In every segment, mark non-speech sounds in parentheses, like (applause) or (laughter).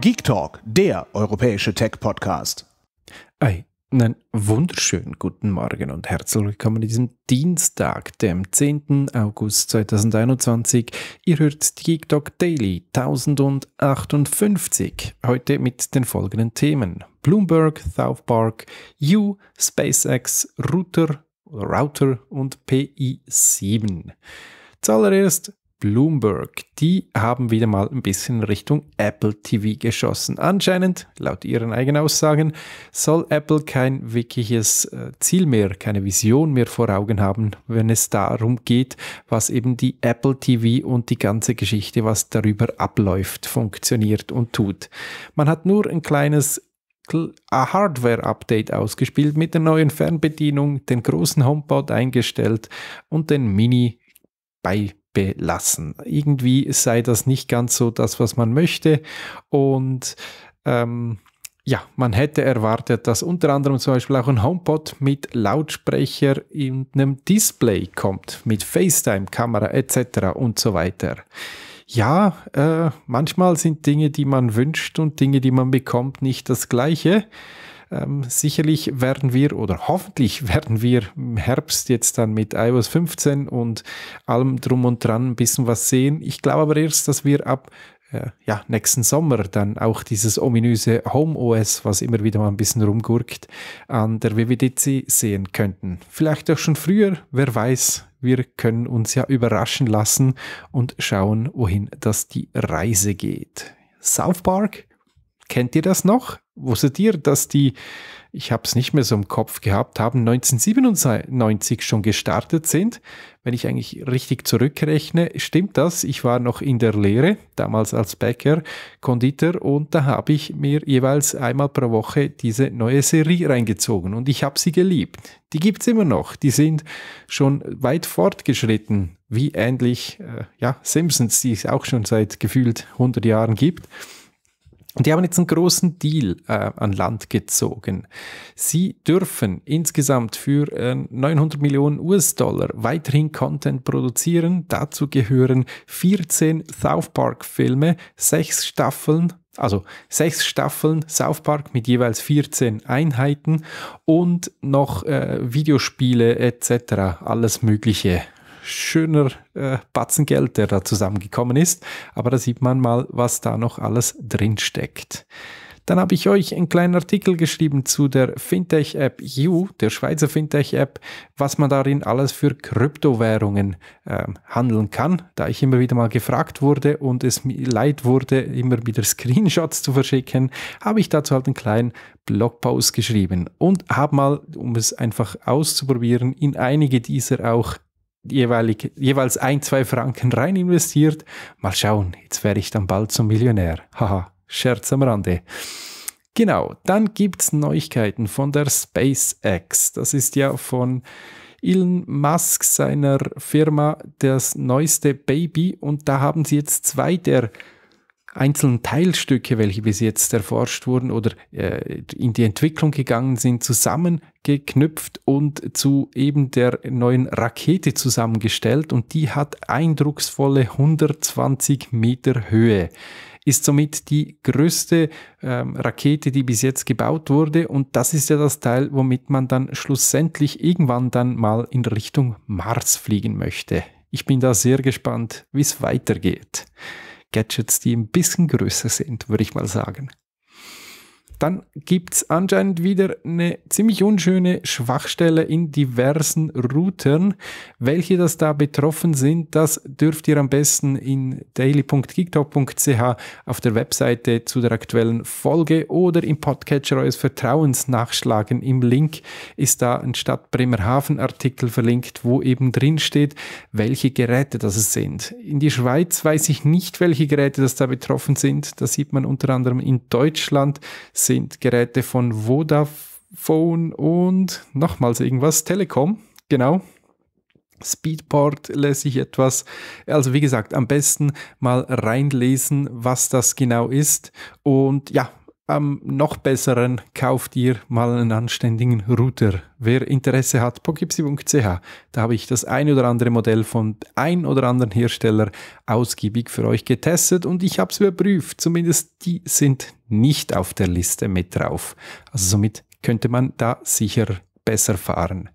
Geek Talk, der europäische Tech-Podcast. Ei, einen wunderschönen guten Morgen und herzlich willkommen an diesem Dienstag, dem 10. August 2021. Ihr hört Geek Talk Daily 1058. Heute mit den folgenden Themen: Bloomberg, South Park, U, SpaceX, Router, Router und PI7. Zuallererst Bloomberg. Die haben wieder mal ein bisschen Richtung Apple TV geschossen. Anscheinend, laut ihren eigenen Aussagen, soll Apple kein wirkliches äh, Ziel mehr, keine Vision mehr vor Augen haben, wenn es darum geht, was eben die Apple TV und die ganze Geschichte, was darüber abläuft, funktioniert und tut. Man hat nur ein kleines Hardware-Update ausgespielt mit der neuen Fernbedienung, den großen HomePod eingestellt und den Mini bei belassen. Irgendwie sei das nicht ganz so das, was man möchte. Und ähm, ja, man hätte erwartet, dass unter anderem zum Beispiel auch ein HomePod mit Lautsprecher in einem Display kommt, mit FaceTime-Kamera etc. und so weiter. Ja, äh, manchmal sind Dinge, die man wünscht und Dinge, die man bekommt, nicht das gleiche. Ähm, sicherlich werden wir oder hoffentlich (laughs) werden wir im Herbst jetzt dann mit iOS 15 und allem drum und dran ein bisschen was sehen. Ich glaube aber erst, dass wir ab äh, ja, nächsten Sommer dann auch dieses ominöse Home OS, was immer wieder mal ein bisschen rumgurkt, an der WWDC sehen könnten. Vielleicht auch schon früher, wer weiß. Wir können uns ja überraschen lassen und schauen, wohin das die Reise geht. South Park, kennt ihr das noch? Wusstet ihr, dass die, ich habe es nicht mehr so im Kopf gehabt, haben 1997 schon gestartet sind? Wenn ich eigentlich richtig zurückrechne, stimmt das. Ich war noch in der Lehre, damals als Bäcker, Konditor und da habe ich mir jeweils einmal pro Woche diese neue Serie reingezogen und ich habe sie geliebt. Die gibt es immer noch. Die sind schon weit fortgeschritten, wie ähnlich äh, ja, Simpsons, die es auch schon seit gefühlt 100 Jahren gibt. Und die haben jetzt einen großen Deal äh, an Land gezogen. Sie dürfen insgesamt für äh, 900 Millionen US-Dollar weiterhin Content produzieren. Dazu gehören 14 South Park-Filme, sechs Staffeln, also sechs Staffeln South Park mit jeweils 14 Einheiten und noch äh, Videospiele etc. Alles Mögliche schöner äh, Batzen Geld, der da zusammengekommen ist. Aber da sieht man mal, was da noch alles drin steckt. Dann habe ich euch einen kleinen Artikel geschrieben zu der Fintech-App U, der Schweizer Fintech-App, was man darin alles für Kryptowährungen äh, handeln kann. Da ich immer wieder mal gefragt wurde und es mir leid wurde, immer wieder Screenshots zu verschicken, habe ich dazu halt einen kleinen Blogpost geschrieben und habe mal, um es einfach auszuprobieren, in einige dieser auch jeweilig, jeweils ein, zwei Franken rein investiert. Mal schauen, jetzt wäre ich dann bald zum Millionär. (laughs) Haha, Scherz am Rande. Genau, dann gibt es Neuigkeiten von der SpaceX. Das ist ja von Elon Musk seiner Firma das neueste Baby und da haben sie jetzt zwei der einzelnen Teilstücke, welche bis jetzt erforscht wurden oder äh, in die Entwicklung gegangen sind, zusammengeknüpft und zu eben der neuen Rakete zusammengestellt und die hat eindrucksvolle 120 Meter Höhe ist somit die größte ähm, Rakete, die bis jetzt gebaut wurde. Und das ist ja das Teil, womit man dann schlussendlich irgendwann dann mal in Richtung Mars fliegen möchte. Ich bin da sehr gespannt, wie es weitergeht. Gadgets, die ein bisschen größer sind, würde ich mal sagen. Dann gibt es anscheinend wieder eine ziemlich unschöne Schwachstelle in diversen Routern. Welche das da betroffen sind, das dürft ihr am besten in daily.geektop.ch auf der Webseite zu der aktuellen Folge oder im Podcatcher eures Vertrauens nachschlagen. Im Link ist da ein Stadt Bremerhaven Artikel verlinkt, wo eben drin steht, welche Geräte das sind. In die Schweiz weiß ich nicht, welche Geräte das da betroffen sind. Das sieht man unter anderem in Deutschland sind Geräte von Vodafone und nochmals irgendwas, Telekom, genau. Speedport lässt sich etwas. Also wie gesagt, am besten mal reinlesen, was das genau ist. Und ja, am noch besseren kauft ihr mal einen anständigen Router. Wer Interesse hat, pogipsi.ch. Da habe ich das ein oder andere Modell von ein oder anderen Hersteller ausgiebig für euch getestet und ich habe es überprüft. Zumindest die sind nicht auf der Liste mit drauf. Also somit könnte man da sicher besser fahren.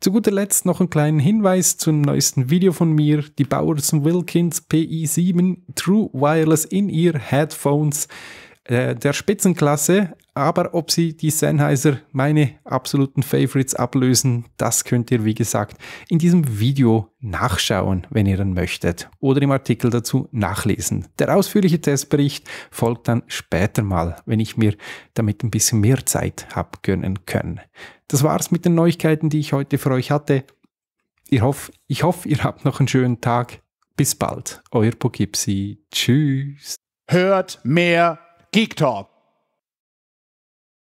Zu guter Letzt noch einen kleinen Hinweis zum neuesten Video von mir, die Bowers Wilkins PI7 True Wireless In-Ear Headphones äh, der Spitzenklasse. Aber ob sie die Sennheiser, meine absoluten Favorites, ablösen, das könnt ihr, wie gesagt, in diesem Video nachschauen, wenn ihr dann möchtet. Oder im Artikel dazu nachlesen. Der ausführliche Testbericht folgt dann später mal, wenn ich mir damit ein bisschen mehr Zeit habe gönnen können. Das war's mit den Neuigkeiten, die ich heute für euch hatte. Ich hoffe, ich hoffe, ihr habt noch einen schönen Tag. Bis bald, euer Pogipsi. Tschüss. Hört mehr Geek Talk.